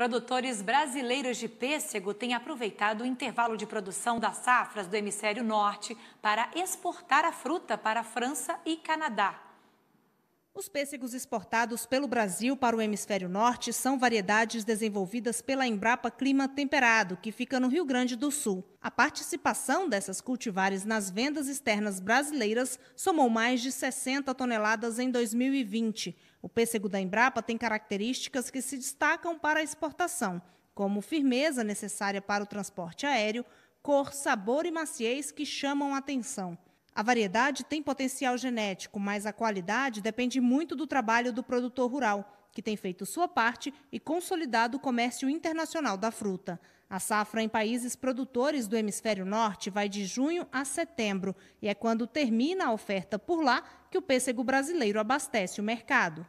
Produtores brasileiros de pêssego têm aproveitado o intervalo de produção das safras do hemisfério norte para exportar a fruta para a França e Canadá. Os pêssegos exportados pelo Brasil para o hemisfério norte são variedades desenvolvidas pela Embrapa Clima Temperado, que fica no Rio Grande do Sul. A participação dessas cultivares nas vendas externas brasileiras somou mais de 60 toneladas em 2020. O pêssego da Embrapa tem características que se destacam para a exportação, como firmeza necessária para o transporte aéreo, cor, sabor e maciez que chamam a atenção. A variedade tem potencial genético, mas a qualidade depende muito do trabalho do produtor rural, que tem feito sua parte e consolidado o comércio internacional da fruta. A safra em países produtores do hemisfério norte vai de junho a setembro e é quando termina a oferta por lá que o pêssego brasileiro abastece o mercado.